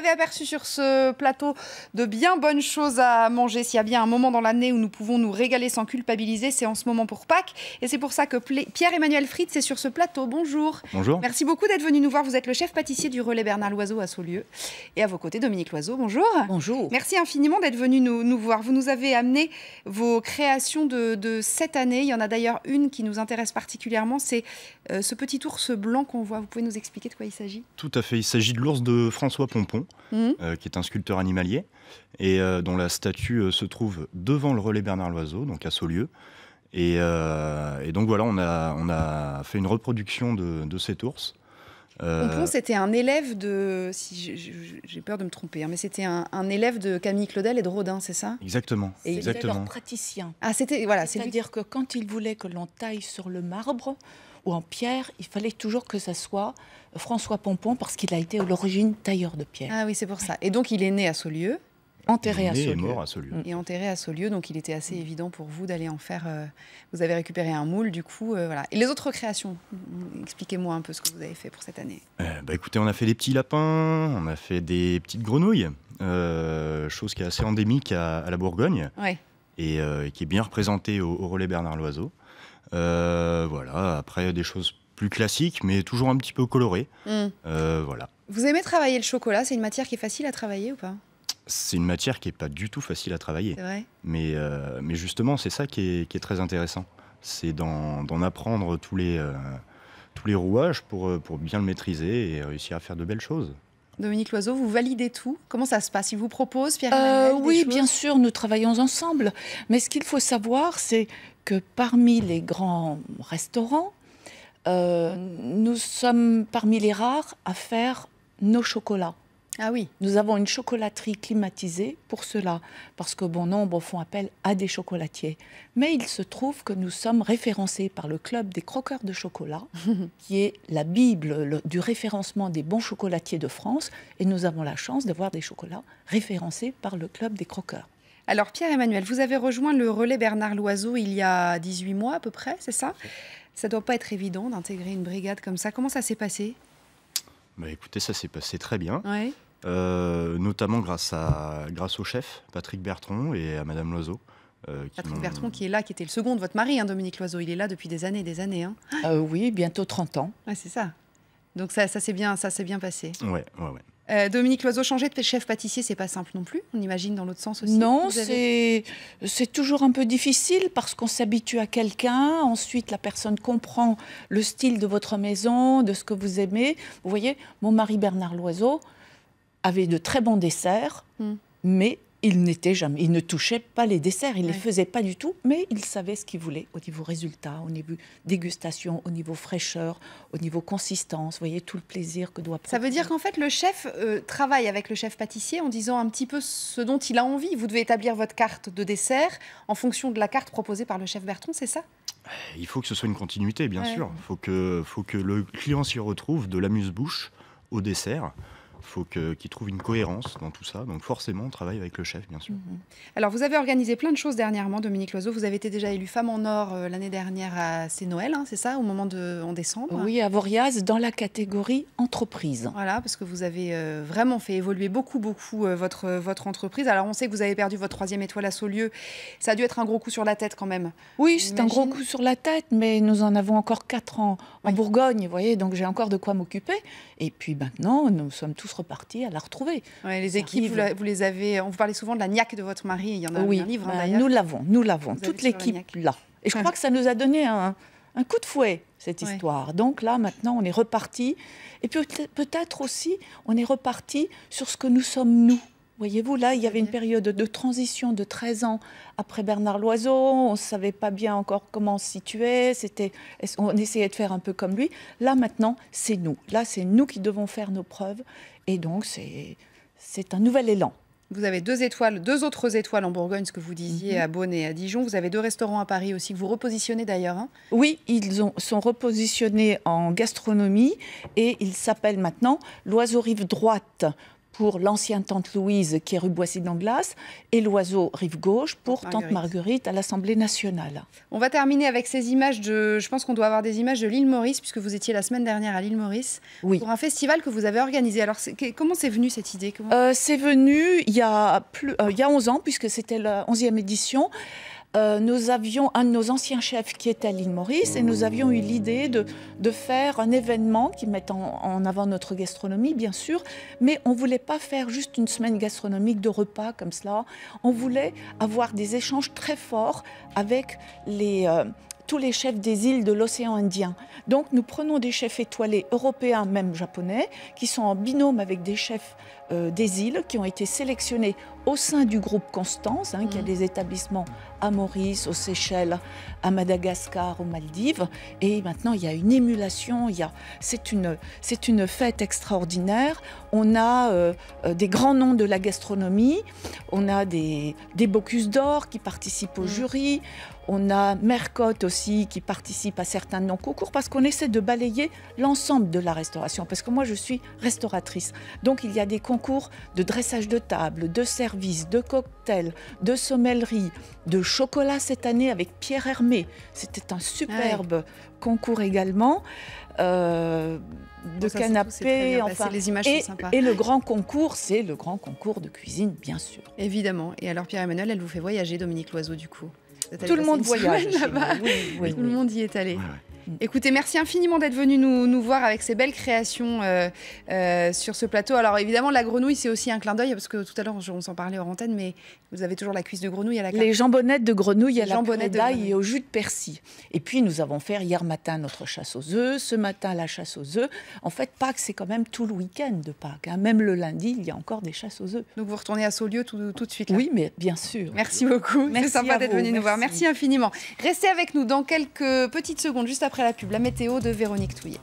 Vous avez aperçu sur ce plateau de bien bonnes choses à manger. S'il y a bien un moment dans l'année où nous pouvons nous régaler sans culpabiliser, c'est en ce moment pour Pâques. Et c'est pour ça que Pierre-Emmanuel Fritz est sur ce plateau. Bonjour. Bonjour. Merci beaucoup d'être venu nous voir. Vous êtes le chef pâtissier du relais Bernard Loiseau à Saulieu. Et à vos côtés, Dominique Loiseau. Bonjour. Bonjour. Merci infiniment d'être venu nous, voir. Vous nous avez amené vos créations de, cette année. Il y en a d'ailleurs une qui nous intéresse particulièrement. C'est euh, ce petit ours blanc qu'on voit. Vous pouvez nous expliquer de quoi il s'agit Tout à fait. Il s'agit de l'ours de François Pompon. Mhm. Euh, qui est un sculpteur animalier, et euh, dont la statue euh, se trouve devant le relais Bernard Loiseau, donc à Saulieu. Et, et donc voilà, on a, fait une reproduction de cet ours Pompon, euh, c'était un élève de. Si j'ai peur de me tromper, hein, mais c'était un, élève de Camille Claudel et de Rodin, c'est ça Exactement. Et exactement. leur praticien. Ah, c'était voilà. C'est-à-dire que quand il voulait que l'on taille sur le marbre ou en pierre, il fallait toujours que ça soit François Pompon parce qu'il a été à l'origine tailleur de pierre. Ah oui, c'est pour ça. Et donc il est né à Saulieu enterré à Saulieu. mort Et enterré à Saulieu, donc il était assez évident pour vous d'aller en faire. Euh, vous avez récupéré un moule, du coup, euh, voilà. Et les autres créations Expliquez-moi un peu ce que vous avez fait pour cette année. Eh ben, écoutez, on a fait des petits lapins, on a fait des petites grenouilles, euh, chose qui est assez endémique à, la Bourgogne et qui est bien représentée au, relais Bernard Loiseau. voilà. Après, des choses plus classiques, mais toujours un petit peu colorées. Hmm. voilà. Vous aimez travailler le chocolat C'est une matière qui est facile à travailler ou pas c'est une matière qui n'est pas du tout facile à travailler. Mais, euh, mais justement, c'est ça qui est, très intéressant. C'est d'en apprendre tous les, euh, tous les rouages euh, pour, bien le maîtriser et réussir à faire de belles choses. Dominique Loiseau, vous validez tout Comment ça se passe Il vous propose, Oui, bien sûr, nous travaillons ensemble. Mais ce qu'il faut savoir, c'est que parmi les grands restaurants, nous sommes parmi les rares à faire nos chocolats. Ah oui. Nous avons une chocolaterie climatisée pour cela, parce que bon nombre font appel à des chocolatiers. Mais il se trouve que nous sommes référencés par le club des croqueurs de chocolat, qui est la bible du référencement des bons chocolatiers de France, et nous avons la chance d'avoir des chocolats référencés par le club des croqueurs. Alors Pierre-Emmanuel, vous avez rejoint le relais Bernard Loiseau il y a 18 mois à peu près, c'est ça Ça doit pas être évident d'intégrer une brigade comme ça. Comment ça s'est passé bah, écoutez, ça s'est passé très bien. Ouais. Euh, notamment grâce, à, grâce au chef Patrick Bertrand et à Madame Loiseau. Euh, Patrick Bertrand qui est là, qui était le second de votre mari, hein, Dominique Loiseau. Il est là depuis des années et des années. Hein. Ah oui, bientôt 30 ans. c'est ça. Donc ça, ça s'est bien, ça bien passé. Ouais, ouais, ouais. Euh, Dominique Loiseau, changer de chef pâtissier, c'est pas simple non plus. On imagine dans l'autre sens aussi. Non, c'est toujours un peu difficile parce qu'on s'habitue à quelqu'un. Ensuite, la personne comprend le style de votre maison, de ce que vous aimez. Vous voyez, mon mari Bernard Loiseau, avait de très bons desserts, hmm. mais il n'était jamais, il ne touchait pas les desserts, il ne les faisait pas du tout, mais il savait ce qu'il voulait au niveau résultat, au niveau dégustation, au niveau fraîcheur, au niveau consistance, vous voyez tout le plaisir que doit. prendre. Ça veut dire qu'en fait le chef euh, travaille avec le chef pâtissier en disant un petit peu ce dont il a envie. Vous devez établir votre carte de dessert en fonction de la carte proposée par le chef Bertrand, c'est ça Il faut que ce soit une continuité, bien sûr. Il faut que, faut que le client s'y retrouve de l'amuse-bouche au dessert faut qu'ils trouvent une cohérence dans tout ça. Donc forcément, on travaille avec le chef, bien sûr. Mhm. Alors vous avez organisé plein de choses dernièrement, Dominique Loiseau. Vous avez été déjà élue femme en or euh, l'année dernière à C'est Noël, hein, c'est ça, au moment de en décembre. Oui, à Voriaz, dans la catégorie entreprise. Voilà, parce que vous avez euh, vraiment fait évoluer beaucoup, beaucoup euh, votre votre entreprise. Alors on sait que vous avez perdu votre troisième étoile à Saulieu. Ça a dû être un gros coup sur la tête quand même. Oui, c'est un gros coup sur la tête, mais nous en avons encore quatre en, en Bourgogne, vous voyez. Donc j'ai encore de quoi m'occuper. Et puis maintenant, nous sommes tous reparti à la retrouver. les équipes, vous, les avez. On vous parlait souvent de la niaque de votre mari. Il y en a oui, livre hein, bah, Nous l'avons, nous l'avons. Toute l'équipe là. Et je crois que ça nous a donné un, coup de fouet cette histoire. Donc là, maintenant, on est reparti. Et puis peut-être aussi, on est reparti sur ce que nous sommes nous. Voyez-vous, là, il y avait une période de transition de 13 ans après Bernard Loiseau. On ne savait pas bien encore comment se situer. C'était, on essayait de faire un peu comme lui. Là, maintenant, c'est nous. Là, c'est nous qui devons faire nos preuves. Et donc, c'est, un nouvel élan. Vous avez deux étoiles, deux autres étoiles en Bourgogne, ce que vous disiez mhm. à Beaune et à Dijon. Vous avez deux restaurants à Paris aussi que vous repositionnez d'ailleurs. Hein. oui, ils ont, sont repositionnés en gastronomie et ils s'appellent maintenant l'Oiseau Rive Droite pour l'ancienne Tante Louise qui est rue Boissy-d'Anglas et l'oiseau rive gauche pour Tante Marguerite à l'Assemblée nationale. On va terminer avec ces images de. Je pense qu'on doit avoir des images de l'île Maurice puisque vous étiez la semaine dernière à l'île Maurice pour un festival que vous avez organisé. Alors comment c'est venu cette idée euh, C'est venu il y, a plus... Euh, il y a 11 ans puisque c'était la 11e édition. Euh, nous avions un de nos anciens chefs qui était l'île Maurice et nous avions eu l'idée de, de, faire un événement qui mette en, avant notre gastronomie, bien sûr, mais on ne voulait pas faire juste une semaine gastronomique de repas comme cela. On voulait avoir des échanges très forts avec les... Euh, tous les chefs des îles de l'océan Indien. Donc nous prenons des chefs étoilés européens, même japonais, qui sont en binôme avec des chefs euh, des îles qui ont été sélectionnés au sein du groupe Constance, hein, qui a mm. des établissements à Maurice, aux Seychelles, à Madagascar, aux Maldives. Et maintenant, il y a une émulation, il y a... c'est, une, c'est une fête extraordinaire. On a euh, euh, des grands noms de la gastronomie, on a des, des Bocus d'Or qui participent au mm. jury, on a Mercotte aussi qui participe à certains concours parce qu'on essaie de balayer l'ensemble de la restauration. Parce que moi, je suis restauratrice. Donc, il y a des concours de dressage de table, de service de cocktails, de sommellerie, de chocolat cette année avec Pierre Hermé. C'était un superbe ah concours également. Euh, de canapés enfin, les images et, et le grand concours, c'est le grand concours de cuisine, bien sûr. Évidemment. Et alors Pierre-Emmanuel, elle vous fait voyager, Dominique Loiseau, du coup. Tout le monde voyage. Tout le monde y est allé. Mm. Écoutez, merci infiniment d'être venu nous, nous, voir avec ces belles créations euh, euh, sur ce plateau. Alors évidemment, la grenouille, c'est aussi un clin d'œil, parce que tout à l'heure, on s'en parlait en antenne, mais vous avez toujours la cuisse de grenouille à la carte. Les jambonnettes de grenouille y à la d'ail et au jus de persil. Et puis, nous avons fait hier matin notre chasse aux œufs, ce matin la chasse aux œufs. En fait, Pâques, c'est quand même tout le week-end de Pâques. Hein. Même le lundi, il y a encore des chasses aux œufs. Donc vous retournez à Saulieu tout, tout de suite là. Oui, mais bien sûr. Merci beaucoup. C'est sympa d'être venu nous voir. Merci infiniment. Restez avec nous dans quelques petites secondes, juste après à la pub, la météo de Véronique Touillet.